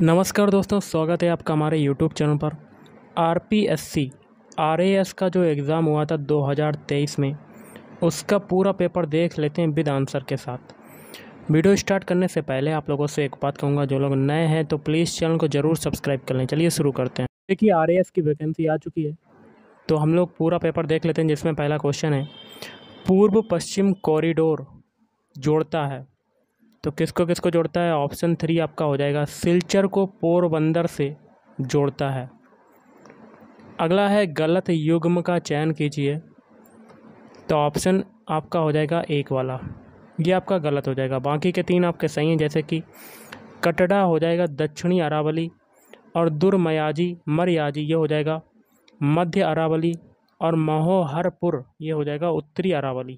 नमस्कार दोस्तों स्वागत है आपका हमारे यूट्यूब चैनल पर R P S C R S का जो एग्ज़ाम हुआ था 2023 में उसका पूरा पेपर देख लेते हैं विद आंसर के साथ वीडियो स्टार्ट करने से पहले आप लोगों से एक बात कहूँगा जो लोग नए हैं तो प्लीज़ चैनल को ज़रूर सब्सक्राइब कर लें चलिए शुरू करते हैं देखिए आर एस की वैकेंसी आ चुकी है तो हम लोग पूरा पेपर देख लेते हैं जिसमें पहला क्वेश्चन है पूर्व पश्चिम कॉरिडोर जोड़ता है तो किसको किसको जोड़ता है ऑप्शन थ्री आपका हो जाएगा सिलचर को पोरबंदर से जोड़ता है अगला है गलत युग्म का चयन कीजिए तो ऑप्शन आपका हो जाएगा एक वाला ये आपका गलत हो जाएगा बाकी के तीन आपके सही हैं जैसे कि कटड़ा हो जाएगा दक्षिणी अरावली और दुर्मयाजी मरयाजी ये हो जाएगा मध्य अरावली और महोहरपुर ये हो जाएगा उत्तरी अरावली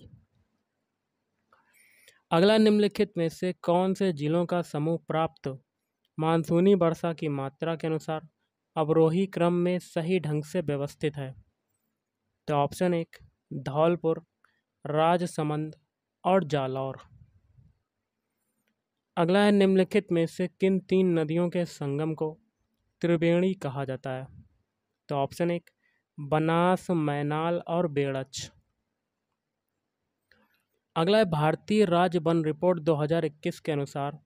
अगला निम्नलिखित में से कौन से जिलों का समूह प्राप्त मानसूनी वर्षा की मात्रा के अनुसार अवरोही क्रम में सही ढंग से व्यवस्थित है तो ऑप्शन एक धौलपुर राजसमंद और जालौर अगला है निम्नलिखित में से किन तीन नदियों के संगम को त्रिवेणी कहा जाता है तो ऑप्शन एक बनास मैनाल और बेड़च अगला है भारतीय राज्य वन रिपोर्ट 2021 के अनुसार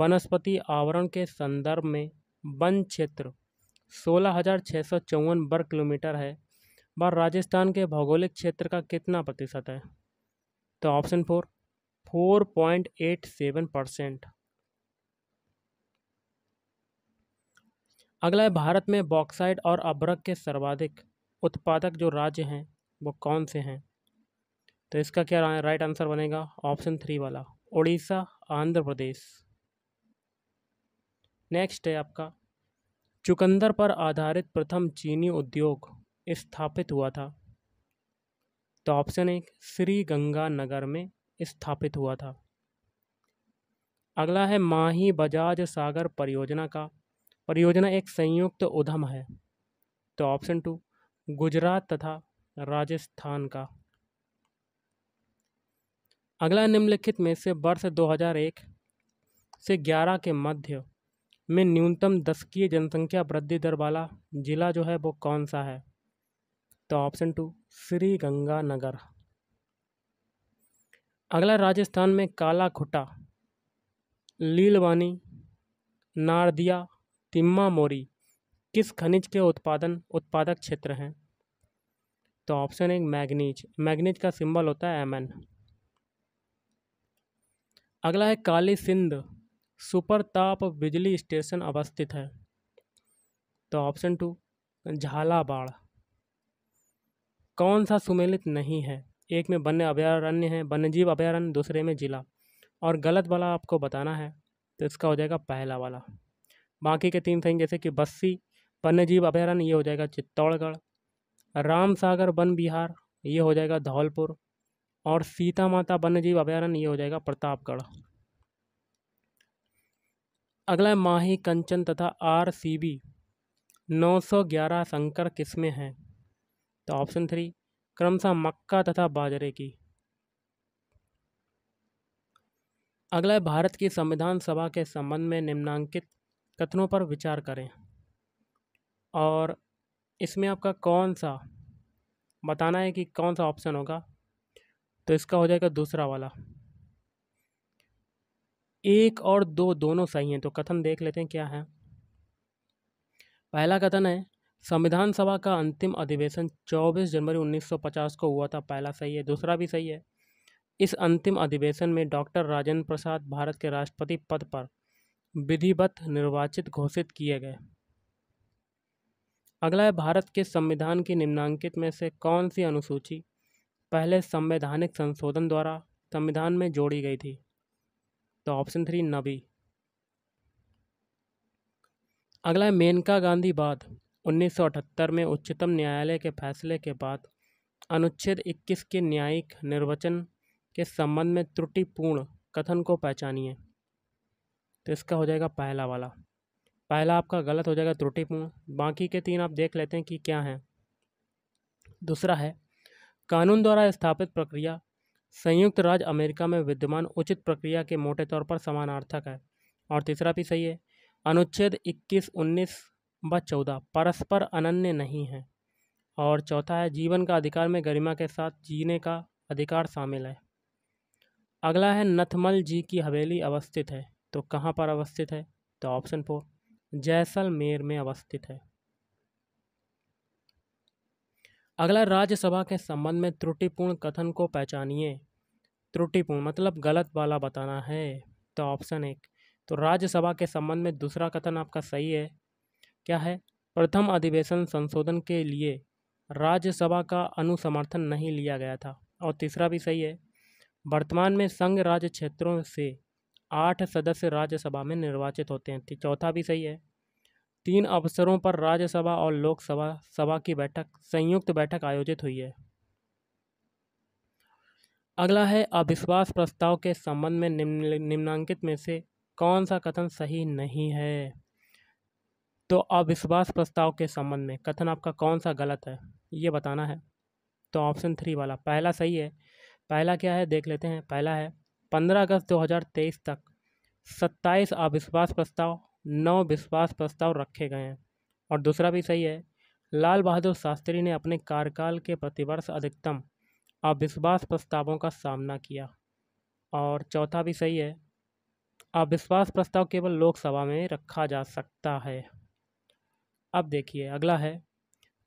वनस्पति आवरण के संदर्भ में वन क्षेत्र सोलह वर्ग किलोमीटर है व राजस्थान के भौगोलिक क्षेत्र का कितना प्रतिशत है तो option four four point eight seven percent अगला है भारत में बॉक्साइड और अभ्रक के सर्वाधिक उत्पादक जो राज्य हैं वो कौन से हैं तो इसका क्या राइट आंसर बनेगा ऑप्शन थ्री वाला उड़ीसा आंध्र प्रदेश नेक्स्ट है आपका चुकंदर पर आधारित प्रथम चीनी उद्योग स्थापित हुआ था तो ऑप्शन एक श्री गंगा नगर में स्थापित हुआ था अगला है माही बजाज सागर परियोजना का परियोजना एक संयुक्त उद्यम है तो ऑप्शन टू गुजरात तथा राजस्थान का अगला निम्नलिखित में से वर्ष 2001 से 11 के मध्य में न्यूनतम दशकीय जनसंख्या वृद्धि दर वाला जिला जो है वो कौन सा है तो ऑप्शन टू श्री गंगानगर अगला राजस्थान में काला खुटा लीलवानी नारदिया तिम्मा मोरी किस खनिज के उत्पादन उत्पादक क्षेत्र हैं तो ऑप्शन एक मैग्नीज मैग्नीज का सिंबल होता है एम अगला है काली सिंध सुपर ताप बिजली स्टेशन अवस्थित है तो ऑप्शन टू झालाबाड़ कौन सा सुमेलित नहीं है एक में वन्य अभयारण्य है वन्यजीव अभयारण्य दूसरे में जिला और गलत वाला आपको बताना है तो इसका हो जाएगा पहला वाला बाकी के तीन सही जैसे कि बस्सी वन्यजीव अभयारण्य ये हो जाएगा चित्तौड़गढ़ राम सागर वन बिहार ये हो जाएगा धौलपुर और सीता माता वन्यजीव अभ्यारण्य ये हो जाएगा प्रतापगढ़ अगला है माही कंचन तथा आर सी बी नौ सौ ग्यारह संकर किस्में हैं तो ऑप्शन थ्री क्रमशः मक्का तथा बाजरे की अगला है भारत की संविधान सभा के संबंध में निम्नांकित कथनों पर विचार करें और इसमें आपका कौन सा बताना है कि कौन सा ऑप्शन होगा तो इसका हो जाएगा दूसरा वाला एक और दो दोनों सही हैं तो कथन देख लेते हैं क्या है पहला कथन है संविधान सभा का अंतिम अधिवेशन 24 जनवरी 1950 को हुआ था पहला सही है दूसरा भी सही है इस अंतिम अधिवेशन में डॉक्टर राजेंद्र प्रसाद भारत के राष्ट्रपति पद पर विधिवत निर्वाचित घोषित किए गए अगला है भारत के संविधान की निम्नांकित में से कौन सी अनुसूची पहले संवैधानिक संशोधन द्वारा संविधान में जोड़ी गई थी तो ऑप्शन थ्री नबी अगला है मेनका गांधी बाद 1978 में उच्चतम न्यायालय के फैसले के बाद अनुच्छेद 21 के न्यायिक निर्वचन के संबंध में त्रुटिपूर्ण कथन को पहचानिए तो इसका हो जाएगा पहला वाला पहला आपका गलत हो जाएगा त्रुटिपूर्ण बाकी के तीन आप देख लेते हैं कि क्या हैं दूसरा है कानून द्वारा स्थापित प्रक्रिया संयुक्त राज्य अमेरिका में विद्यमान उचित प्रक्रिया के मोटे तौर पर समानार्थक है और तीसरा भी सही है अनुच्छेद 21, 19 व 14 परस्पर अनन्य नहीं है और चौथा है जीवन का अधिकार में गरिमा के साथ जीने का अधिकार शामिल है अगला है नथमल जी की हवेली अवस्थित है तो कहाँ पर अवस्थित है तो ऑप्शन फोर जैसलमेर में अवस्थित है अगला राज्यसभा के संबंध में त्रुटिपूर्ण कथन को पहचानिए त्रुटिपूर्ण मतलब गलत वाला बताना है तो ऑप्शन एक तो राज्यसभा के संबंध में दूसरा कथन आपका सही है क्या है प्रथम अधिवेशन संशोधन के लिए राज्यसभा का अनुसमर्थन नहीं लिया गया था और तीसरा भी सही है वर्तमान में संघ राज्य क्षेत्रों से आठ सदस्य राज्यसभा में निर्वाचित होते हैं चौथा भी सही है तीन अवसरों पर राज्यसभा और लोकसभा सभा की बैठक संयुक्त बैठक आयोजित हुई है अगला है अविश्वास प्रस्ताव के संबंध में निम्न निम्नांकित में से कौन सा कथन सही नहीं है तो अविश्वास प्रस्ताव के संबंध में कथन आपका कौन सा गलत है ये बताना है तो ऑप्शन थ्री वाला पहला सही है पहला क्या है देख लेते हैं पहला है पंद्रह अगस्त 2023 तक सत्ताईस अविश्वास प्रस्ताव नौ विश्वास प्रस्ताव रखे गए हैं और दूसरा भी सही है लाल बहादुर शास्त्री ने अपने कार्यकाल के प्रतिवर्ष अधिकतम अविश्वास प्रस्तावों का सामना किया और चौथा भी सही है अविश्वास प्रस्ताव केवल लोकसभा में रखा जा सकता है अब देखिए अगला है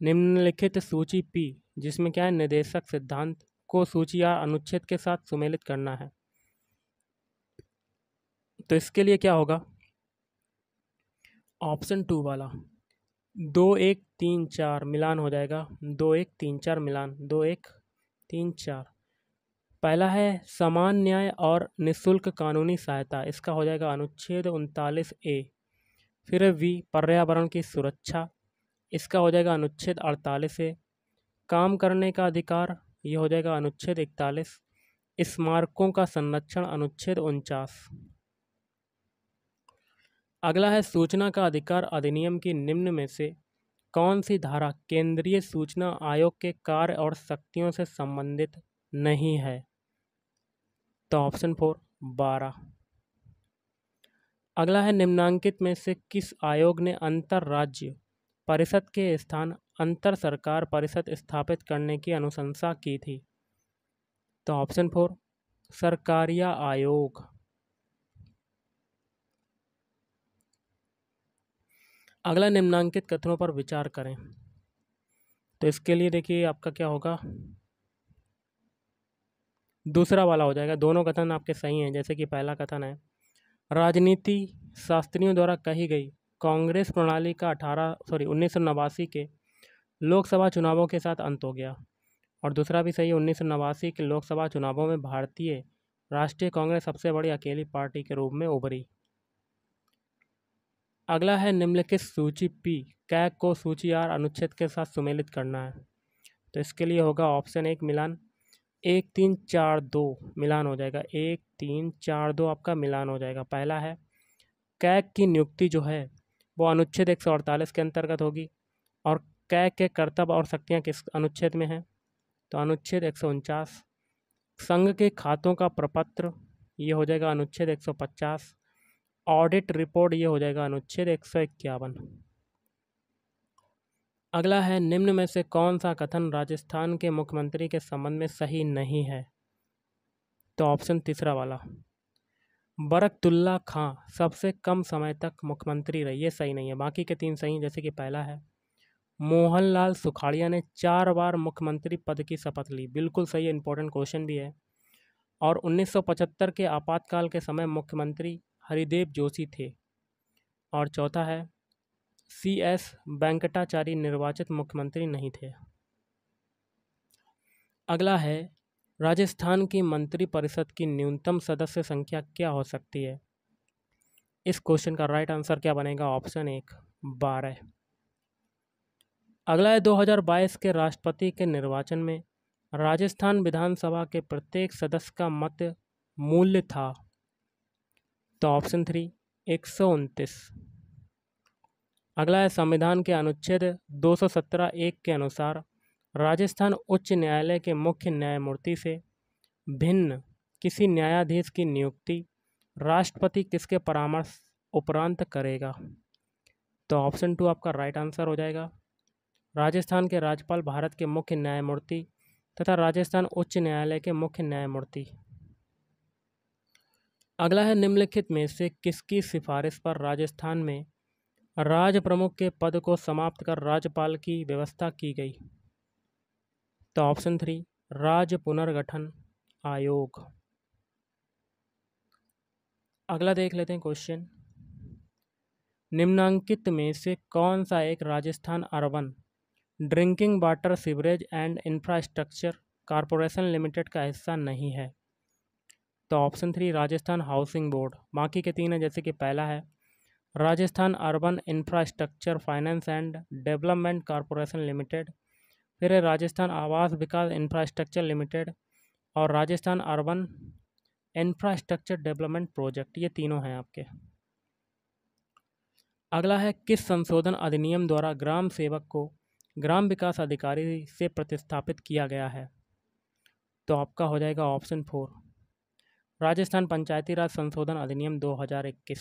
निम्नलिखित सूची पी जिसमें क्या है निदेशक सिद्धांत को सूची या अनुच्छेद के साथ सुमेलित करना है तो इसके लिए क्या होगा ऑप्शन टू वाला दो एक तीन चार मिलान हो जाएगा दो एक तीन चार मिलान दो एक तीन चार पहला है समान न्याय और निशुल्क कानूनी सहायता इसका हो जाएगा अनुच्छेद उनतालीस ए फिर वी पर्यावरण की सुरक्षा इसका हो जाएगा अनुच्छेद अड़तालीस ए काम करने का अधिकार ये हो जाएगा अनुच्छेद इकतालीस स्मारकों का संरक्षण अनुच्छेद उनचास अगला है सूचना का अधिकार अधिनियम की निम्न में से कौन सी धारा केंद्रीय सूचना आयोग के कार्य और शक्तियों से संबंधित नहीं है तो ऑप्शन फोर बारह अगला है निम्नांकित में से किस आयोग ने राज्य परिषद के स्थान अंतर सरकार परिषद स्थापित करने की अनुशंसा की थी तो ऑप्शन फोर सरकारिया आयोग अगला निम्नांकित कथनों पर विचार करें तो इसके लिए देखिए आपका क्या होगा दूसरा वाला हो जाएगा दोनों कथन आपके सही हैं जैसे कि पहला कथन है राजनीति शास्त्रियों द्वारा कही गई कांग्रेस प्रणाली का अठारह सॉरी उन्नीस के लोकसभा चुनावों के साथ अंत हो गया और दूसरा भी सही है उन्नीस के लोकसभा चुनावों में भारतीय राष्ट्रीय कांग्रेस सबसे बड़ी अकेली पार्टी के रूप में उभरी अगला है निम्नलिखित सूची पी कैक को सूची आर अनुच्छेद के साथ सुमेलित करना है तो इसके लिए होगा ऑप्शन एक मिलान एक तीन चार दो मिलान हो जाएगा एक तीन चार दो आपका मिलान हो जाएगा पहला है कैक की नियुक्ति जो है वो अनुच्छेद एक सौ अड़तालीस के अंतर्गत होगी और कैक के कर्तव्य और शक्तियाँ किस अनुच्छेद में हैं तो अनुच्छेद एक सौ उनचास संघ के खातों का प्रपत्र ये हो जाएगा अनुच्छेद एक सौ पचास ऑडिट रिपोर्ट ये हो जाएगा अनुच्छेद एक सौ इक्यावन अगला है निम्न में से कौन सा कथन राजस्थान के मुख्यमंत्री के संबंध में सही नहीं है तो ऑप्शन तीसरा वाला बरकतुल्ला खां सबसे कम समय तक मुख्यमंत्री रही ये सही नहीं है बाकी के तीन सही जैसे कि पहला है मोहनलाल सुखाड़िया ने चार बार मुख्यमंत्री पद की शपथ ली बिल्कुल सही इंपॉर्टेंट क्वेश्चन भी है और 1975 के आपातकाल के समय मुख्यमंत्री हरिदेव जोशी थे और चौथा है सी एस वेंकटाचारी निर्वाचित मुख्यमंत्री नहीं थे अगला है राजस्थान की मंत्रिपरिषद की न्यूनतम सदस्य संख्या क्या हो सकती है इस क्वेश्चन का राइट आंसर क्या बनेगा ऑप्शन एक बारह अगला है 2022 के राष्ट्रपति के निर्वाचन में राजस्थान विधानसभा के प्रत्येक सदस्य का मत मूल्य था तो ऑप्शन थ्री एक सौ उनतीस अगला है संविधान के अनुच्छेद दो सौ सत्रह एक के अनुसार राजस्थान उच्च न्यायालय के मुख्य न्यायमूर्ति से भिन्न किसी न्यायाधीश की नियुक्ति राष्ट्रपति किसके परामर्श उपरांत करेगा तो ऑप्शन टू आपका राइट आंसर हो जाएगा राजस्थान के राज्यपाल भारत के मुख्य न्यायमूर्ति तथा राजस्थान उच्च न्यायालय के मुख्य न्यायमूर्ति अगला है निम्नलिखित में से किसकी सिफारिश पर राजस्थान में राज प्रमुख के पद को समाप्त कर राज्यपाल की व्यवस्था की गई तो ऑप्शन थ्री राज्य पुनर्गठन आयोग अगला देख लेते हैं क्वेश्चन निम्नांकित में से कौन सा एक Rajasthan urban drinking water sewerage and infrastructure corporation limited का हिस्सा नहीं है तो option three Rajasthan housing board बाकी के तीन है जैसे कि पहला है Rajasthan urban infrastructure finance and development corporation limited फिर है राजस्थान आवास विकास इंफ्रास्ट्रक्चर लिमिटेड और Rajasthan urban infrastructure development project ये तीनों हैं आपके अगला है किस संशोधन अधिनियम द्वारा ग्राम सेवक को ग्राम विकास अधिकारी से प्रतिस्थापित किया गया है तो आपका हो जाएगा ऑप्शन फोर राजस्थान पंचायती राज संशोधन अधिनियम 2021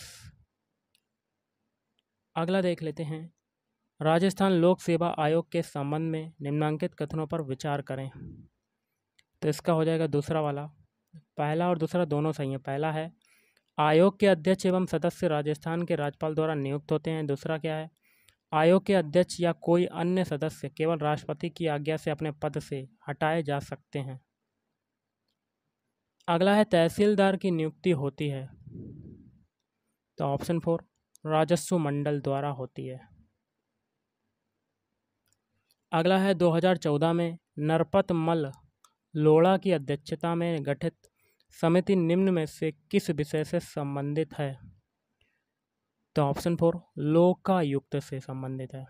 अगला देख लेते हैं राजस्थान लोक सेवा आयोग के संबंध में निम्नांकित कथनों पर विचार करें तो इसका हो जाएगा दूसरा वाला पहला और दूसरा दोनों सही है पहला है आयोग के अध्यक्ष एवं सदस्य राजस्थान के राज्यपाल द्वारा नियुक्त होते हैं दूसरा क्या है आयोग के अध्यक्ष या कोई अन्य सदस्य केवल राष्ट्रपति की आज्ञा से अपने पद से हटाए जा सकते हैं अगला है तहसीलदार की नियुक्ति होती है तो ऑप्शन फोर राजस्व मंडल द्वारा होती है अगला है 2014 में नरपत मल लोड़ा की अध्यक्षता में गठित समिति निम्न में से किस विषय से संबंधित है तो ऑप्शन फोर लोकायुक्त से संबंधित है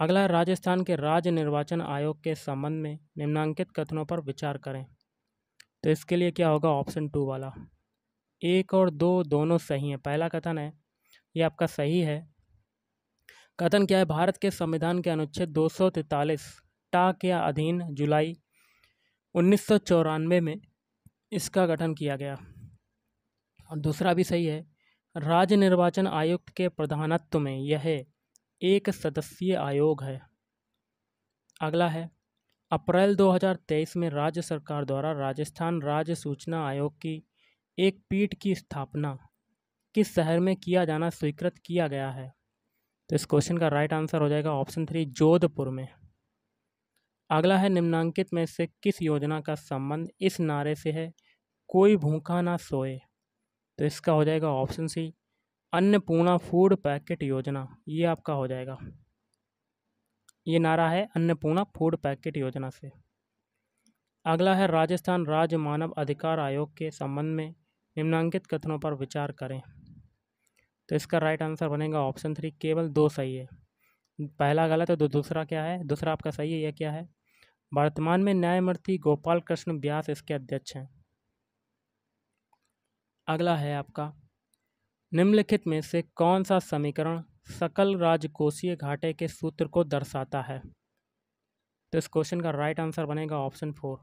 अगला राजस्थान के राज्य निर्वाचन आयोग के संबंध में निम्नांकित कथनों पर विचार करें तो इसके लिए क्या होगा ऑप्शन टू वाला एक और दो दोनों सही हैं पहला कथन है ये आपका सही है कथन क्या है भारत के संविधान के अनुच्छेद दो टा के अधीन जुलाई उन्नीस में इसका गठन किया गया और दूसरा भी सही है राज्य निर्वाचन आयुक्त के प्रधानत्व में यह एक सदस्यीय आयोग है अगला है अप्रैल 2023 में राज्य सरकार द्वारा राजस्थान राज्य सूचना आयोग की एक पीठ की स्थापना किस शहर में किया जाना स्वीकृत किया गया है तो इस क्वेश्चन का राइट आंसर हो जाएगा ऑप्शन थ्री जोधपुर में अगला है निम्नांकित में से किस योजना का संबंध इस नारे से है कोई भूखा ना सोए तो इसका हो जाएगा option C Annapurna food packet योजना ये आपका हो जाएगा ये नारा है अन्नपूर्णा फूड पैकेट योजना से अगला है राजस्थान राज्य मानव अधिकार आयोग के संबंध में निम्नांकित कथनों पर विचार करें तो इसका राइट आंसर बनेगा ऑप्शन थ्री केवल दो सही है पहला गलत है तो दूसरा क्या है दूसरा आपका सही है यह क्या है वर्तमान में न्यायमूर्ति गोपाल कृष्ण व्यास इसके अध्यक्ष हैं अगला है आपका निम्नलिखित में से कौन सा समीकरण सकल राजकोषीय घाटे के सूत्र को दर्शाता है तो इस क्वेश्चन का राइट आंसर बनेगा ऑप्शन फोर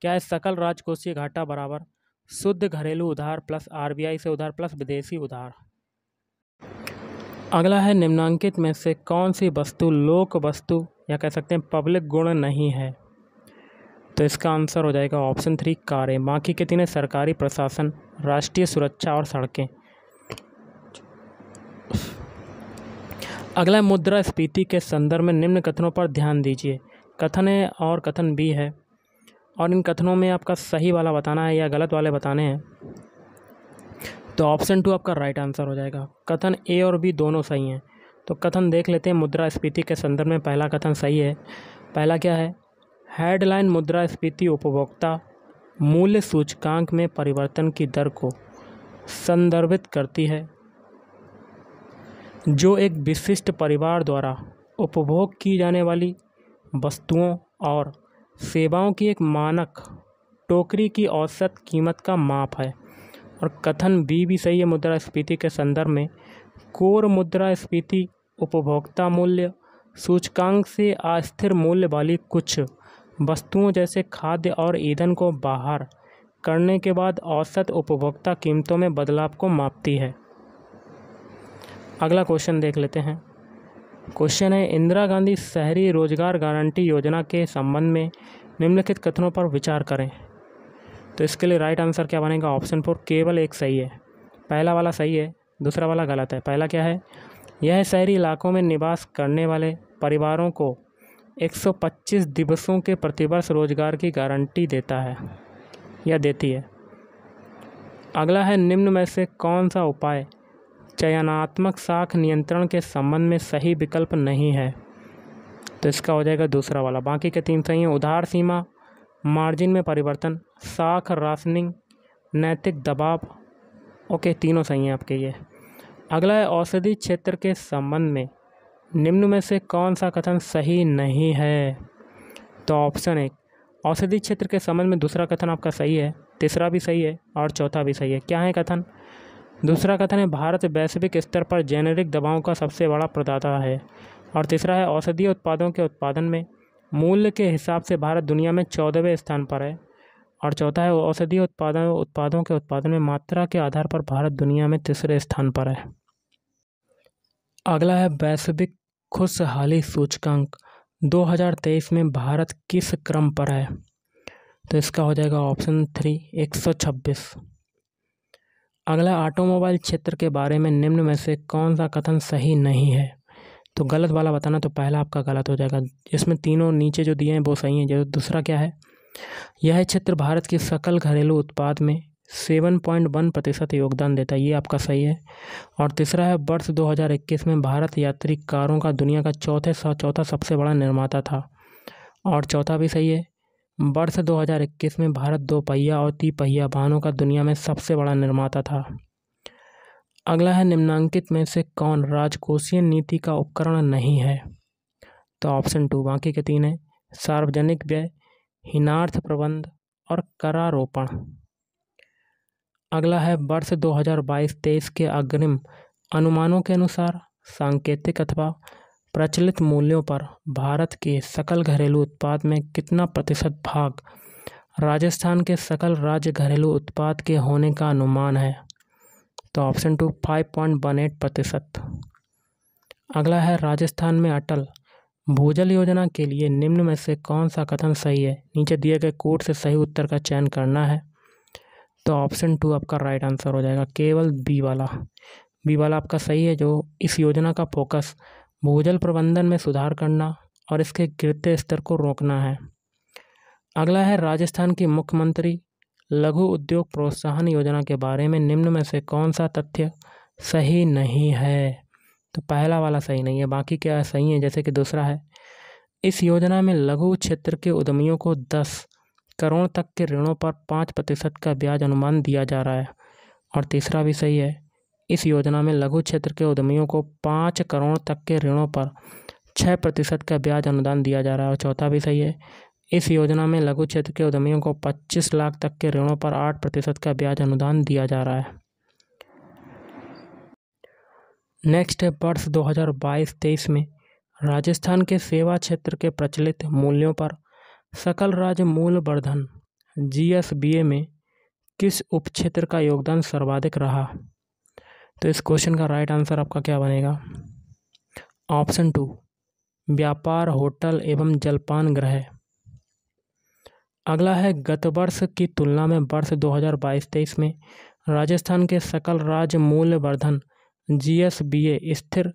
क्या है सकल राजकोषीय घाटा बराबर शुद्ध घरेलू उधार प्लस आरबीआई से उधार प्लस विदेशी उधार अगला है निम्नांकित में से कौन सी वस्तु लोक वस्तु या कह सकते हैं पब्लिक गुण नहीं है तो इसका आंसर हो जाएगा ऑप्शन थ्री कारें बाकी के तीन सरकारी प्रशासन राष्ट्रीय सुरक्षा और सड़कें अगला मुद्रा स्पीति के संदर्भ में निम्न कथनों पर ध्यान दीजिए कथन ए और कथन बी है और इन कथनों में आपका सही वाला बताना है या गलत वाले बताने हैं तो ऑप्शन टू आपका राइट आंसर हो जाएगा कथन ए और बी दोनों सही हैं तो कथन देख लेते हैं मुद्रा स्पीति के संदर्भ में पहला कथन सही है पहला क्या है हेडलाइन मुद्रा स्पीति उपभोक्ता मूल्य सूचकांक में परिवर्तन की दर को संदर्भित करती है जो एक विशिष्ट परिवार द्वारा उपभोग की जाने वाली वस्तुओं और सेवाओं की एक मानक टोकरी की औसत कीमत का माप है और कथन बी भी सही है मुद्रास्फीति के संदर्भ में कोर मुद्रास्फीति उपभोक्ता मूल्य सूचकांक से अस्थिर मूल्य वाली कुछ वस्तुओं जैसे खाद्य और ईंधन को बाहर करने के बाद औसत उपभोक्ता कीमतों में बदलाव को मापती है अगला क्वेश्चन देख लेते हैं क्वेश्चन है इंदिरा गांधी शहरी रोजगार गारंटी योजना के संबंध में निम्नलिखित कथनों पर विचार करें तो इसके लिए राइट आंसर क्या बनेगा ऑप्शन फोर केवल एक सही है पहला वाला सही है दूसरा वाला गलत है पहला क्या है यह शहरी इलाकों में निवास करने वाले परिवारों को 125 दिवसों के प्रतिवर्ष रोजगार की गारंटी देता है या देती है अगला है निम्न में से कौन सा उपाय चयनात्मक साख नियंत्रण के संबंध में सही विकल्प नहीं है तो इसका हो जाएगा दूसरा वाला बाकी के तीन सही हैं उधार सीमा मार्जिन में परिवर्तन साख राशनिंग नैतिक दबाव ओके तीनों सही हैं आपके ये अगला है औषधि क्षेत्र के संबंध में निम्न में से कौन सा कथन सही नहीं है तो ऑप्शन एक औषधि क्षेत्र के संबंध में दूसरा कथन आपका सही है तीसरा भी सही है और चौथा भी सही है क्या है कथन दूसरा कथन है भारत वैश्विक स्तर पर जेनेरिक दवाओं का सबसे बड़ा प्रदाता है और तीसरा है औषधीय उत्पादों के उत्पादन में मूल्य के हिसाब से भारत दुनिया में चौदहवें स्थान पर है और चौथा है औषधीय उत्पादन उत्पादों के उत्पादन में मात्रा के आधार पर भारत दुनिया में तीसरे स्थान पर है अगला है वैश्विक खुशहाली सूचकांक 2023 में भारत किस क्रम पर है तो इसका हो जाएगा ऑप्शन थ्री एक सौ छब्बीस अगला ऑटोमोबाइल क्षेत्र के बारे में निम्न में से कौन सा कथन सही नहीं है तो गलत वाला बताना तो पहला आपका गलत हो जाएगा इसमें तीनों नीचे जो दिए हैं वो सही हैं जो दूसरा क्या है यह क्षेत्र भारत की सकल घरेलू उत्पाद में सेवन पॉइंट वन प्रतिशत योगदान देता है ये आपका सही है और तीसरा है वर्ष दो हज़ार इक्कीस में भारत यात्री कारों का दुनिया का चौथे चौथा सबसे बड़ा निर्माता था और चौथा भी सही है वर्ष 2021 में भारत दो पहिया और तीन पहिया वाहनों का दुनिया में सबसे बड़ा निर्माता था अगला है निम्नांकित में से कौन राजकोषीय नीति का उपकरण नहीं है तो ऑप्शन टू बाकी के तीन है सार्वजनिक व्यय हिनार्थ प्रबंध और करारोपण अगला है वर्ष 2022-23 के अग्रिम अनुमानों के अनुसार सांकेतिक अथवा प्रचलित मूल्यों पर भारत के सकल घरेलू उत्पाद में कितना प्रतिशत भाग राजस्थान के सकल राज्य घरेलू उत्पाद के होने का अनुमान है तो option two five point one eight प्रतिशत अगला है राजस्थान में अटल भूजल योजना के लिए निम्न में से कौन सा कथन सही है नीचे दिए गए कोड से सही उत्तर का चयन करना है तो ऑप्शन टू आपका राइट आंसर हो जाएगा केवल बी वाला बी वाला आपका सही है जो इस योजना का फोकस भूजल प्रबंधन में सुधार करना और इसके गिरते स्तर को रोकना है अगला है राजस्थान की मुख्यमंत्री लघु उद्योग प्रोत्साहन योजना के बारे में निम्न में से कौन सा तथ्य सही नहीं है तो पहला वाला सही नहीं है बाकी क्या सही है जैसे कि दूसरा है इस योजना में लघु क्षेत्र के उद्यमियों को दस करोड़ तक के ऋणों पर पाँच प्रतिशत का ब्याज अनुमान दिया जा रहा है और तीसरा भी सही है इस योजना में लघु क्षेत्र के उद्यमियों को पाँच करोड़ तक के ऋणों पर छः प्रतिशत का ब्याज अनुदान दिया जा रहा है और चौथा भी सही है इस योजना में लघु क्षेत्र के उद्यमियों को पच्चीस लाख तक के ऋणों पर आठ प्रतिशत का ब्याज अनुदान दिया जा रहा है नेक्स्ट है वर्ष 2022-23 में राजस्थान के सेवा क्षेत्र के प्रचलित मूल्यों पर सकल राज्य वर्धन जी में किस उपक्षेत्र का योगदान सर्वाधिक रहा तो इस क्वेश्चन का राइट आंसर आपका क्या बनेगा ऑप्शन टू व्यापार होटल एवं जलपान ग्रह अगला है गत वर्ष की तुलना में वर्ष 2022-23 में राजस्थान के सकल राज्य मूल्यवर्धन जी एस बी ए स्थिर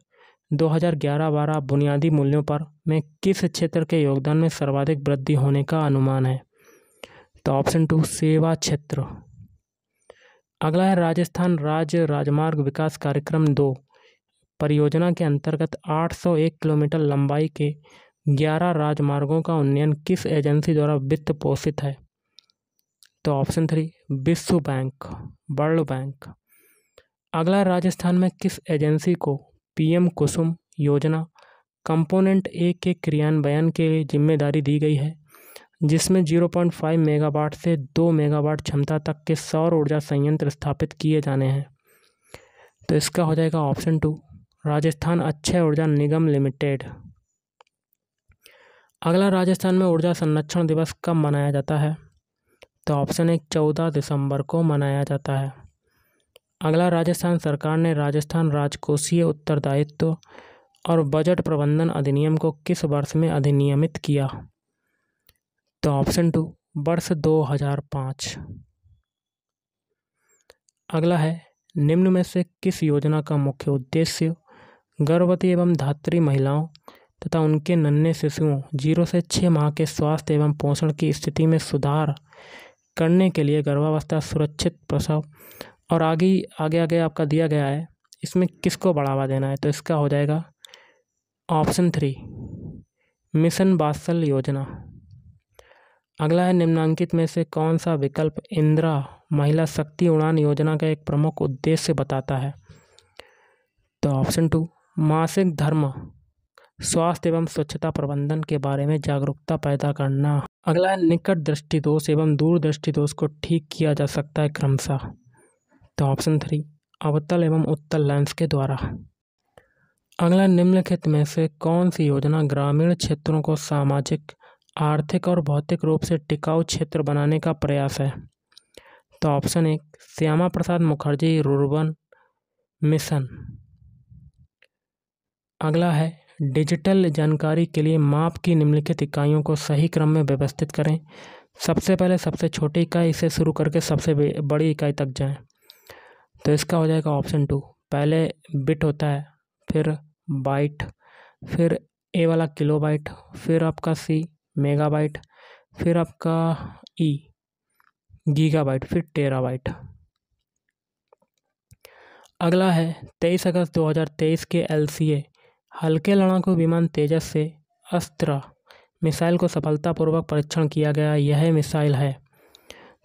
2011-12 बुनियादी मूल्यों पर में किस क्षेत्र के योगदान में सर्वाधिक वृद्धि होने का अनुमान है तो ऑप्शन टू सेवा क्षेत्र अगला है राजस्थान राज्य राजमार्ग विकास कार्यक्रम दो परियोजना के अंतर्गत 801 किलोमीटर लंबाई के 11 राजमार्गों का उन्नयन किस एजेंसी द्वारा वित्त पोषित है तो ऑप्शन थ्री विश्व बैंक वर्ल्ड बैंक अगला राजस्थान में किस एजेंसी को पीएम कुसुम योजना कंपोनेंट ए के क्रियान्वयन के लिए जिम्मेदारी दी गई है जिसमें 0.5 मेगावाट से 2 मेगावाट क्षमता तक के सौर ऊर्जा संयंत्र स्थापित किए जाने हैं तो इसका हो जाएगा ऑप्शन टू राजस्थान अक्षय ऊर्जा निगम लिमिटेड अगला राजस्थान में ऊर्जा संरक्षण दिवस कब मनाया जाता है तो ऑप्शन एक चौदह दिसंबर को मनाया जाता है अगला राजस्थान सरकार ने राजस्थान राजकोषीय उत्तरदायित्व और बजट प्रबंधन अधिनियम को किस वर्ष में अधिनियमित किया तो ऑप्शन टू वर्ष 2005 अगला है निम्न में से किस योजना का मुख्य उद्देश्य गर्भवती एवं धात्री महिलाओं तथा उनके नन्हे शिशुओं जीरो से छः माह के स्वास्थ्य एवं पोषण की स्थिति में सुधार करने के लिए गर्भावस्था सुरक्षित प्रसव और आगे आगे आगे आपका दिया गया है इसमें किसको बढ़ावा देना है तो इसका हो जाएगा ऑप्शन थ्री मिशन बासल योजना अगला है निम्नांकित में से कौन सा विकल्प इंदिरा महिला शक्ति उड़ान योजना का एक प्रमुख उद्देश्य बताता है तो ऑप्शन टू मासिक धर्म स्वास्थ्य एवं स्वच्छता प्रबंधन के बारे में जागरूकता पैदा करना अगला है निकट दृष्टि दोष एवं दूर दृष्टि दोष को ठीक किया जा सकता है क्रमशः तो ऑप्शन थ्री अवतल एवं उत्तल लेंस के द्वारा अगला निम्नलिखित में से कौन सी योजना ग्रामीण क्षेत्रों को सामाजिक आर्थिक और भौतिक रूप से टिकाऊ क्षेत्र बनाने का प्रयास है तो ऑप्शन एक श्यामा प्रसाद मुखर्जी रूर्बन मिशन अगला है डिजिटल जानकारी के लिए माप की निम्नलिखित इकाइयों को सही क्रम में व्यवस्थित करें सबसे पहले सबसे छोटी इकाई से शुरू करके सबसे बड़ी इकाई तक जाएं तो इसका हो जाएगा ऑप्शन टू पहले बिट होता है फिर बाइट फिर ए वाला किलो बाइट फिर आपका सी मेगाबाइट फिर आपका ई गीगाबाइट फिर टेराबाइट अगला है तेईस अगस्त 2023 के एलसीए हल्के लड़ाकू विमान तेजस से अस्त्र मिसाइल को सफलतापूर्वक परीक्षण किया गया यह मिसाइल है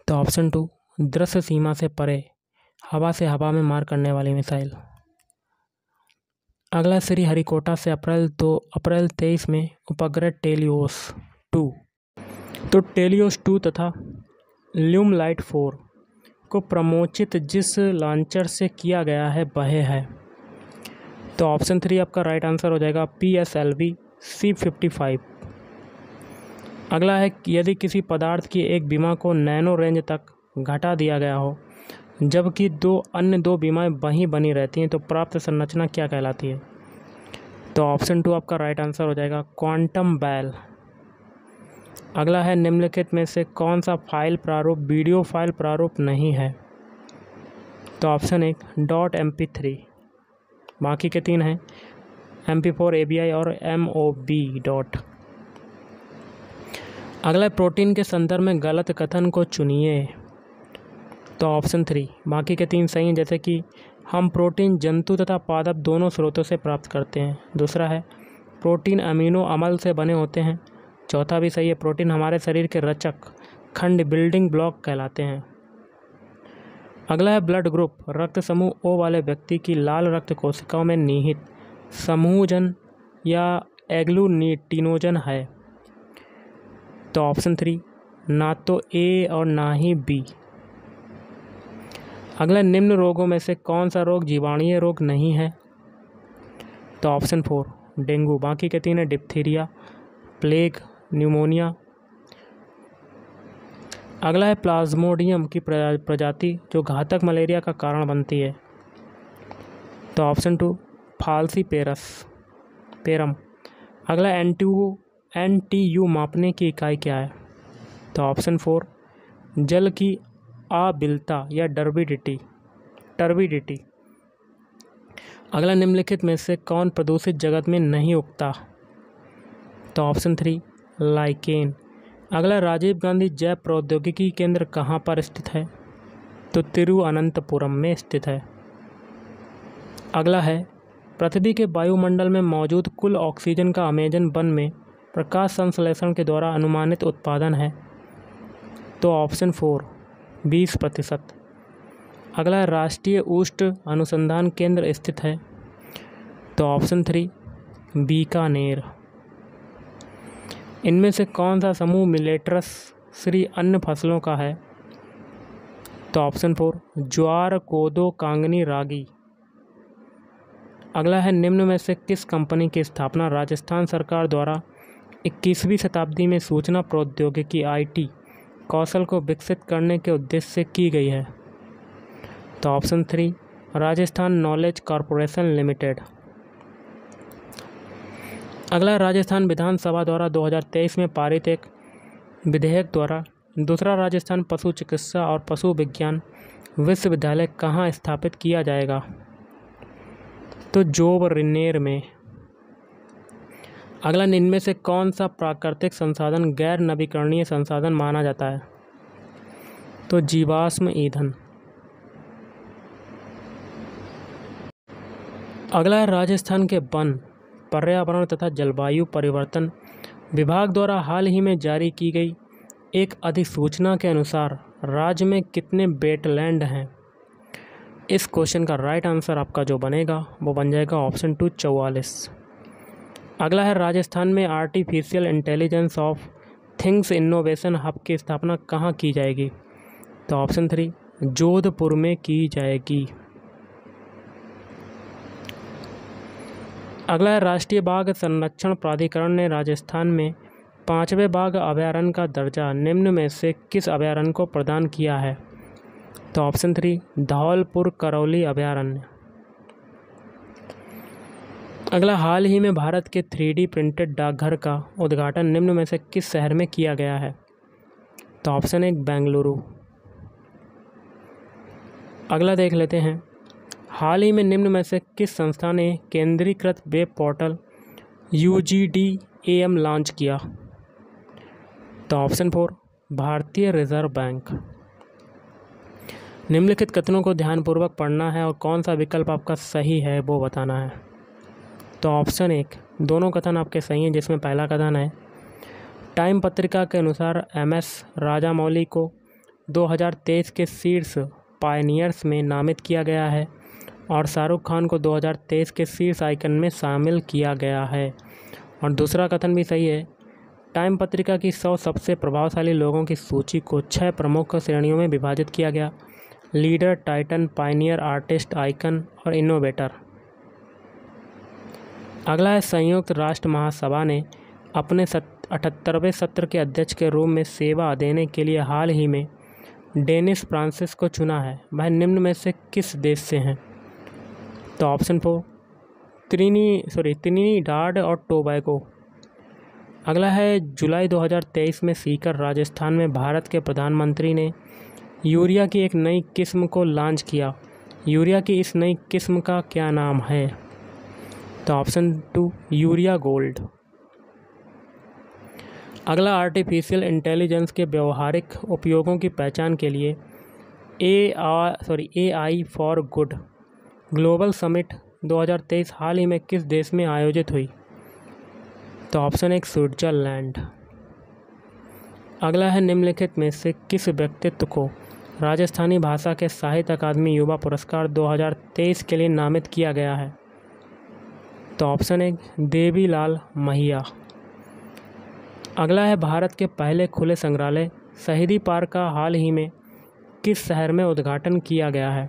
तो ऑप्शन टू दृश्य सीमा से परे हवा से हवा में मार करने वाली मिसाइल अगला श्री हरिकोटा से अप्रैल दो अप्रैल तेईस में उपग्रह टेलियोस टू तो टेलियोस टू तथा ल्यूम लाइट फोर को प्रमोचित जिस लॉन्चर से किया गया है वह है तो ऑप्शन थ्री आपका राइट आंसर हो जाएगा P S L V C fifty five अगला है यदि किसी पदार्थ की एक बीमा को नैनो रेंज तक घटा दिया गया हो जबकि दो अन्य दो बीमाएं वहीं बनी रहती हैं तो प्राप्त संरचना क्या कहलाती है तो ऑप्शन टू आपका राइट आंसर हो जाएगा क्वांटम बैल अगला है निम्नलिखित में से कौन सा फाइल प्रारूप वीडियो फाइल प्रारूप नहीं है तो ऑप्शन एक डॉट एम पी थ्री बाकी के तीन हैं M P four A B I और एम ओ बी डॉट अगला प्रोटीन के संदर्भ में गलत कथन को चुनिए तो ऑप्शन थ्री बाकी के तीन सही हैं जैसे कि हम प्रोटीन जंतु तथा पादप दोनों स्रोतों से प्राप्त करते हैं दूसरा है प्रोटीन अमीनो अमल से बने होते हैं चौथा भी सही है प्रोटीन हमारे शरीर के रचक खंड बिल्डिंग ब्लॉक कहलाते हैं अगला है ब्लड ग्रुप रक्त समूह ओ वाले व्यक्ति की लाल रक्त कोशिकाओं में निहित समूहजन या एग्लूनिटिनोजन है तो ऑप्शन थ्री ना तो ए और ना ही बी अगला निम्न रोगों में से कौन सा रोग जीवाणीय रोग नहीं है तो ऑप्शन फोर डेंगू बाकी के तीन है डिप्थीरिया प्लेग न्यूमोनिया अगला है प्लाज्मोडियम की प्रजाति जो घातक मलेरिया का कारण बनती है तो option two falciparum अगला N T U N T U मापने की इकाई क्या है तो ऑप्शन फोर जल की आबिलता या डर्बिडिटी टर्बिडिटी अगला निम्नलिखित में से कौन प्रदूषित जगत में नहीं उगता तो ऑप्शन थ्री लाइकेन अगला राजीव गांधी जैव प्रौद्योगिकी केंद्र कहाँ पर स्थित है तो तिरुअनंतपुरम में स्थित है अगला है पृथ्वी के वायुमंडल में मौजूद कुल ऑक्सीजन का अमेजन वन में प्रकाश संश्लेषण के द्वारा अनुमानित उत्पादन है तो ऑप्शन फोर बीस प्रतिशत अगला राष्ट्रीय उष्ट अनुसंधान केंद्र स्थित है तो ऑप्शन थ्री बीकानेर इनमें से कौन सा समूह मिलेट्रस श्री अन्य फसलों का है तो ऑप्शन फोर ज्वार कोदो कांगनी रागी अगला है निम्न में से किस कंपनी की स्थापना राजस्थान सरकार द्वारा 21वीं शताब्दी में सूचना प्रौद्योगिकी आईटी कौशल को विकसित करने के उद्देश्य से की गई है तो option three Rajasthan knowledge corporation limited अगला राजस्थान विधानसभा द्वारा 2023 में पारित एक विधेयक द्वारा दूसरा राजस्थान पशु चिकित्सा और पशु विज्ञान विश्वविद्यालय कहाँ स्थापित किया जाएगा तो रिनेर में अगला निन्मे से कौन सा प्राकृतिक संसाधन गैर नवीकरणीय संसाधन माना जाता है तो जीवाश्म ईंधन अगला है राजस्थान के वन पर्यावरण तथा जलवायु परिवर्तन विभाग द्वारा हाल ही में जारी की गई एक अधिसूचना के अनुसार राज्य में कितने बेटलैंड हैं इस क्वेश्चन का राइट आंसर आपका जो बनेगा वो बन जाएगा ऑप्शन टू चौवालीस अगला है राजस्थान में artificial intelligence of things innovation hub की स्थापना कहाँ की जाएगी तो ऑप्शन थ्री जोधपुर में की जाएगी अगला है राष्ट्रीय बाघ संरक्षण प्राधिकरण ने राजस्थान में पाँचवें बाघ अभ्यारण्य का दर्जा निम्न में से किस अभ्यारण्य को प्रदान किया है तो ऑप्शन थ्री धौलपुर करौली अभ्यारण्य अगला हाल ही में भारत के थ्री प्रिंटेड डाकघर का उद्घाटन निम्न में से किस शहर में किया गया है तो ऑप्शन एक बेंगलुरु अगला देख लेते हैं हाल ही में निम्न में से किस संस्था ने केंद्रीकृत web portal U G D A M launch किया तो ऑप्शन फोर भारतीय रिजर्व बैंक निम्नलिखित कथनों को ध्यानपूर्वक पढ़ना है और कौन सा विकल्प आपका सही है वो बताना है तो ऑप्शन एक दोनों कथन आपके सही हैं जिसमें पहला कथन है टाइम पत्रिका के अनुसार एम एस राजामौली को 2023 के शीर्ष पायनियर्स में नामित किया गया है और शाहरुख खान को 2023 के शीर्ष आइकन में शामिल किया गया है और दूसरा कथन भी सही है टाइम पत्रिका की सौ सबसे प्रभावशाली लोगों की सूची को छः प्रमुख श्रेणियों में विभाजित किया गया leader titan pioneer artist icon और इनोवेटर अगला है संयुक्त राष्ट्र महासभा ने अपने अठहत्तरवें सत्र के अध्यक्ष के रूप में सेवा देने के लिए हाल ही में डेनिस फ्रांसिस को चुना है वह निम्न में से किस देश से हैं तो option four Trini sorry Trinidad और टोबैको अगला है जुलाई 2023 में सीकर राजस्थान में भारत के प्रधानमंत्री ने यूरिया की एक नई किस्म को लॉन्च किया यूरिया की इस नई किस्म का क्या नाम है तो ऑप्शन टू यूरिया गोल्ड अगला आर्टिफिशियल इंटेलिजेंस के व्यवहारिक उपयोगों की पहचान के लिए A sorry A I for good global summit 2023 हाल ही में किस देश में आयोजित हुई तो ऑप्शन एक स्विट्जरलैंड अगला है निम्नलिखित में से किस व्यक्तित्व को राजस्थानी भाषा के साहित्य अकादमी युवा पुरस्कार 2023 के लिए नामित किया गया है तो ऑप्शन एक देवीलाल महिया अगला है भारत के पहले खुले संग्रहालय शहीदी पार्क का हाल ही में किस शहर में उद्घाटन किया गया है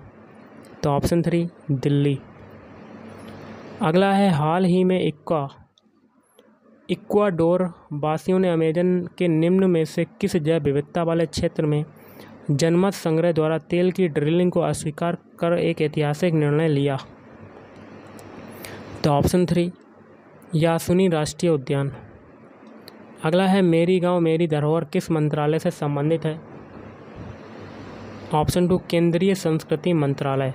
तो ऑप्शन थ्री दिल्ली अगला है हाल ही में इक्वा इक्वाडोर वासियों ने अमेजन के निम्न में से किस जैव विविधता वाले क्षेत्र में जनमत संग्रह द्वारा तेल की ड्रिलिंग को अस्वीकार कर एक ऐतिहासिक निर्णय लिया तो ऑप्शन थ्री यासुनी राष्ट्रीय उद्यान अगला है मेरी गांव मेरी धरोहर किस मंत्रालय से संबंधित है ऑप्शन टू केंद्रीय संस्कृति मंत्रालय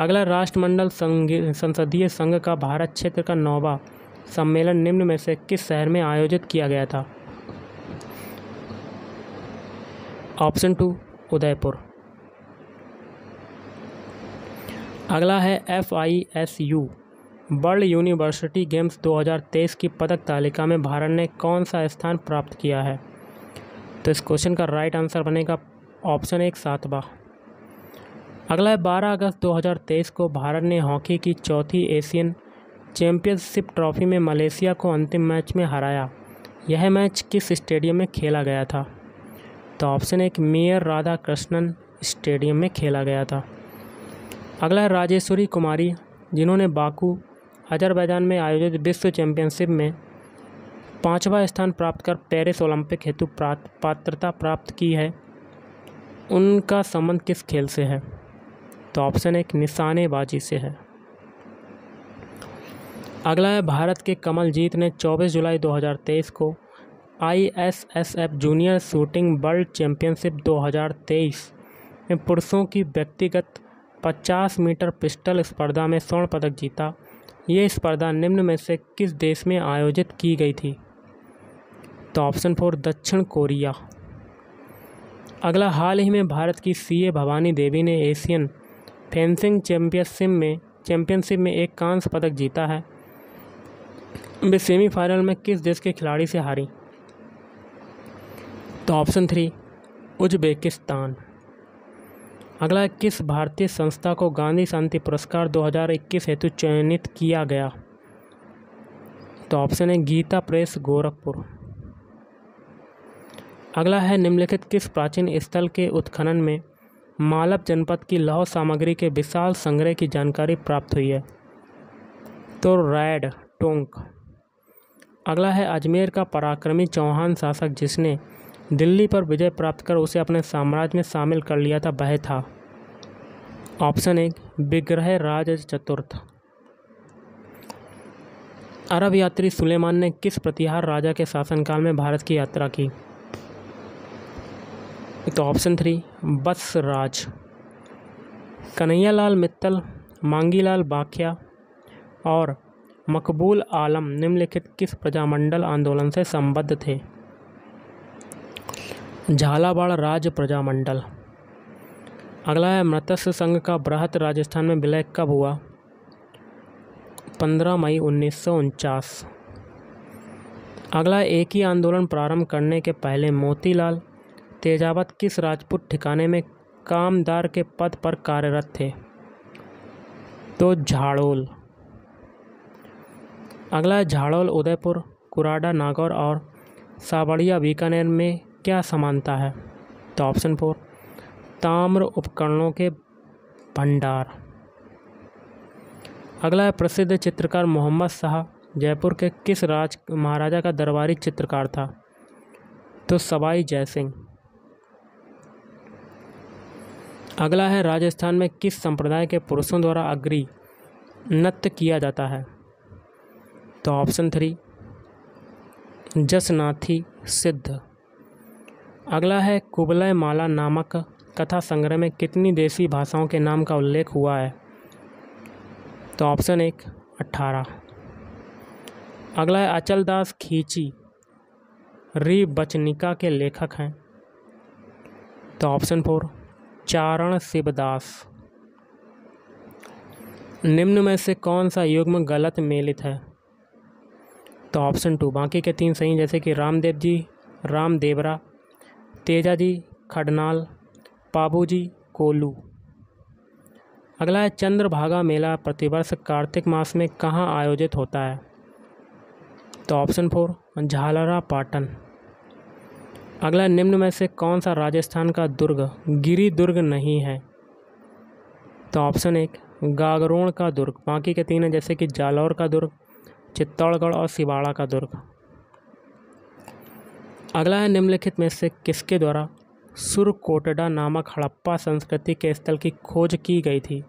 अगला राष्ट्रमंडल संसदीय संघ का भारत क्षेत्र का नौवा सम्मेलन निम्न में से किस शहर में आयोजित किया गया था ऑप्शन टू उदयपुर अगला है F I S U world university games 2023 की पदक तालिका में भारत ने कौन सा स्थान प्राप्त किया है तो इस क्वेश्चन का राइट आंसर बनेगा ऑप्शन एक सातवा अगला है बारह अगस्त 2023 को भारत ने हॉकी की चौथी एशियन चैम्पियनशिप ट्रॉफी में मलेशिया को अंतिम मैच में हराया यह मैच किस स्टेडियम में खेला गया था तो ऑप्शन एक मेयर राधा कृष्णन स्टेडियम में खेला गया था अगला है राजेश्वरी कुमारी जिन्होंने बाकू अजरबैजान में आयोजित विश्व चैम्पियनशिप में पाँचवा स्थान प्राप्त कर पेरिस ओलंपिक हेतु पात्रता प्राप्त की है उनका संबंध किस खेल से है तो ऑप्शन एक निशानेबाजी से है अगला है भारत के कमलजीत ने 24 जुलाई 2023 को ISSF junior shooting world championship 2023 में पुरुषों की व्यक्तिगत 50 मीटर पिस्टल स्पर्धा में स्वर्ण पदक जीता ये स्पर्धा निम्न में से किस देश में आयोजित की गई थी तो ऑप्शन फोर दक्षिण कोरिया अगला हाल ही में भारत की सीए भवानी देवी ने एशियन फेंसिंग चैम्पियनशिप में चैम्पियनशिप में एक कांस्य पदक जीता है वे सेमीफाइनल में किस देश के खिलाड़ी से हारी तो ऑप्शन थ्री उज्बेकिस्तान अगला किस भारतीय संस्था को गांधी शांति पुरस्कार 2021 हेतु चयनित किया गया तो ऑप्शन है गीता प्रेस गोरखपुर अगला है निम्नलिखित किस प्राचीन स्थल के उत्खनन में मालव जनपद की लौह सामग्री के विशाल संग्रह की जानकारी प्राप्त हुई है तो रैड टोंक अगला है अजमेर का पराक्रमी चौहान शासक जिसने दिल्ली पर विजय प्राप्त कर उसे अपने साम्राज्य में शामिल कर लिया था वह था ऑप्शन एक विग्रह राज चतुर्थ अरब यात्री सुलेमान ने किस प्रतिहार राजा के शासनकाल में भारत की यात्रा की तो ऑप्शन थ्री बस राज कन्हैयालाल मित्तल मांगीलाल बाख्या और मकबूल आलम निम्नलिखित किस प्रजामंडल आंदोलन से संबद्ध थे झालावाड़ राज्य प्रजामंडल अगला है मृतस्य संघ का बृहत राजस्थान में विलय कब हुआ 15 मई उन्नीस अगला एक ही आंदोलन प्रारंभ करने के पहले मोतीलाल तेजावत किस राजपूत ठिकाने में कामदार के पद पर कार्यरत थे तो झाड़ोल अगला झाड़ोल उदयपुर कुराडा नागौर और सावड़िया बीकानेर में क्या समानता है तो ऑप्शन फोर ताम्र उपकरणों के भंडार अगला है प्रसिद्ध चित्रकार मोहम्मद शाह जयपुर के किस राज महाराजा का दरबारी चित्रकार था तो सवाई जयसिंह अगला है राजस्थान में किस संप्रदाय के पुरुषों द्वारा अग्री नृत्य किया जाता है तो ऑप्शन थ्री जसनाथी सिद्ध अगला है कुबलय माला नामक कथा संग्रह में कितनी देसी भाषाओं के नाम का उल्लेख हुआ है तो ऑप्शन एक अट्ठारह अगला है अचलदास खींची री बचनिका के लेखक हैं तो ऑप्शन फोर चारण शिवदास निम्न में से कौन सा युग्म गलत मेलित है तो ऑप्शन टू बाकी के तीन सही जैसे कि रामदेव जी रामदेवरा तेजा जी खडनाल पाबू जी कोलू अगला है चंद्रभागा मेला प्रतिवर्ष कार्तिक मास में कहाँ आयोजित होता है तो ऑप्शन फोर झालरा पाटन अगला निम्न में से कौन सा राजस्थान का दुर्ग गिरी दुर्ग नहीं है तो ऑप्शन एक गागरोण का दुर्ग बाकी के तीन हैं जैसे कि जालौर का दुर्ग चित्तौड़गढ़ और सिवाड़ा का दुर्ग अगला है निम्नलिखित में से किसके द्वारा सुरकोटडा नामक हड़प्पा संस्कृति के स्थल की खोज की गई थी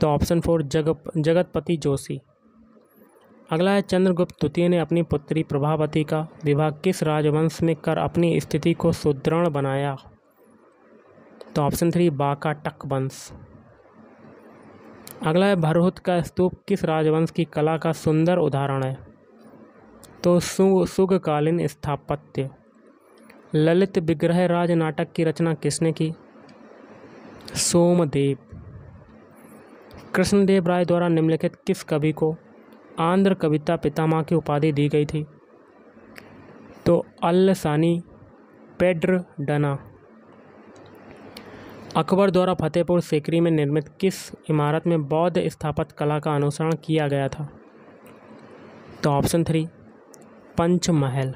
तो ऑप्शन फोर जग जगतपति जोशी अगला है चंद्रगुप्त द्वितीय ने अपनी पुत्री प्रभावती का विवाह किस राजवंश में कर अपनी स्थिति को सुदृढ़ बनाया तो ऑप्शन थ्री बाका टक वंश अगला है भरहुत का स्तूप किस राजवंश की कला का सुंदर उदाहरण है तो सुगकालीन स्थापत्य ललित विग्रह राज नाटक की रचना किसने की सोमदेव कृष्णदेव राय द्वारा निम्नलिखित किस कवि को आंध्र कविता पितामह की उपाधि दी गई थी तो अल सानी पेड्र डना अकबर द्वारा फतेहपुर सिकरी में निर्मित किस इमारत में बौद्ध स्थापत कला का अनुसरण किया गया था तो ऑप्शन थ्री पंचमहल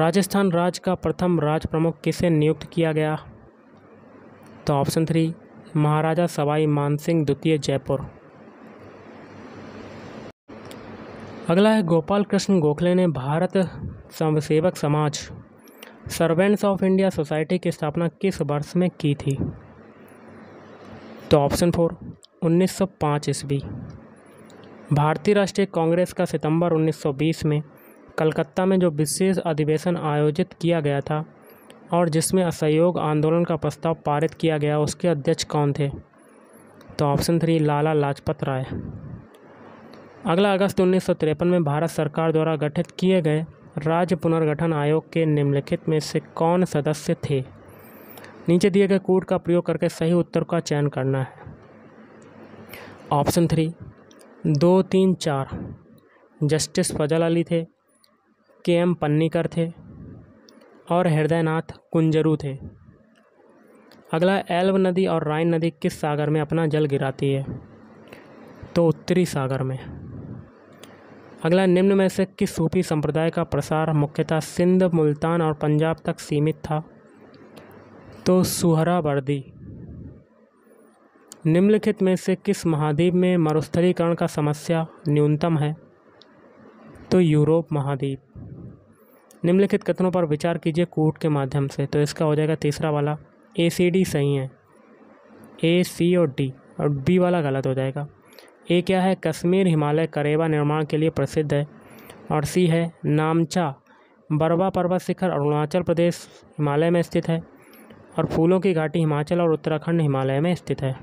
राजस्थान राज्य का प्रथम राज प्रमुख किसे नियुक्त किया गया तो ऑप्शन थ्री महाराजा सवाई मानसिंह द्वितीय जयपुर अगला है गोपाल कृष्ण गोखले ने भारत सेवक समाज सर्वेंट्स ऑफ इंडिया सोसाइटी की स्थापना किस वर्ष में की थी तो ऑप्शन फोर 1905 ईस्वी भारतीय राष्ट्रीय कांग्रेस का सितंबर 1920 में कलकत्ता में जो विशेष अधिवेशन आयोजित किया गया था और जिसमें असहयोग आंदोलन का प्रस्ताव पारित किया गया उसके अध्यक्ष कौन थे तो ऑप्शन थ्री लाला लाजपत राय अगला अगस्त उन्नीस में भारत सरकार द्वारा गठित किए गए राज्य पुनर्गठन आयोग के निम्नलिखित में से कौन सदस्य थे नीचे दिए गए कोड का प्रयोग करके सही उत्तर का चयन करना है ऑप्शन थ्री दो तीन चार जस्टिस फजल अली थे के एम पन्नीकर थे और हृदयनाथ कुंजरू थे अगला एल्व नदी और राइन नदी किस सागर में अपना जल गिराती है तो उत्तरी सागर में अगला निम्न में से किस सूफी संप्रदाय का प्रसार मुख्यतः सिंध मुल्तान और पंजाब तक सीमित था तो सुहरा वर्दी निम्नलिखित में से किस महाद्वीप में मरुस्थलीकरण का समस्या न्यूनतम है तो यूरोप महाद्वीप निम्नलिखित कथनों पर विचार कीजिए कूट के माध्यम से तो इसका हो जाएगा तीसरा वाला ए सी डी सही है ए सी और डी और बी वाला गलत हो जाएगा ए क्या है कश्मीर हिमालय करेवा निर्माण के लिए प्रसिद्ध है और सी है नामचा बरवा पर्वत शिखर अरुणाचल प्रदेश हिमालय में स्थित है और फूलों की घाटी हिमाचल और उत्तराखंड हिमालय में स्थित है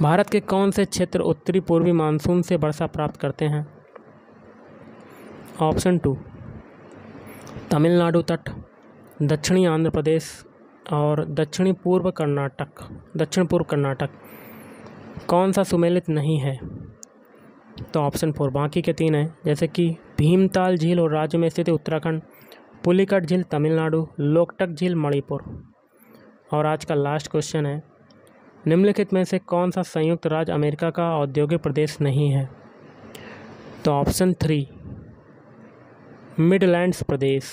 भारत के कौन से क्षेत्र उत्तरी पूर्वी मानसून से वर्षा प्राप्त करते हैं ऑप्शन टू तमिलनाडु तट दक्षिणी आंध्र प्रदेश और दक्षिणी पूर्व कर्नाटक दक्षिण पूर्व कर्नाटक कौन सा सुमेलित नहीं है तो ऑप्शन फोर बाकी के तीन हैं जैसे कि भीमताल झील और राज्य में स्थित उत्तराखंड पुलिकट झील तमिलनाडु लोकटक झील मणिपुर और आज का लास्ट क्वेश्चन है निम्नलिखित में से कौन सा संयुक्त राज्य अमेरिका का औद्योगिक प्रदेश नहीं है तो ऑप्शन थ्री मिडलैंड्स प्रदेश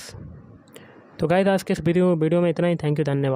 तो गाइस आज के इस वीडियो वीडियो में इतना ही थैंक यू धन्यवाद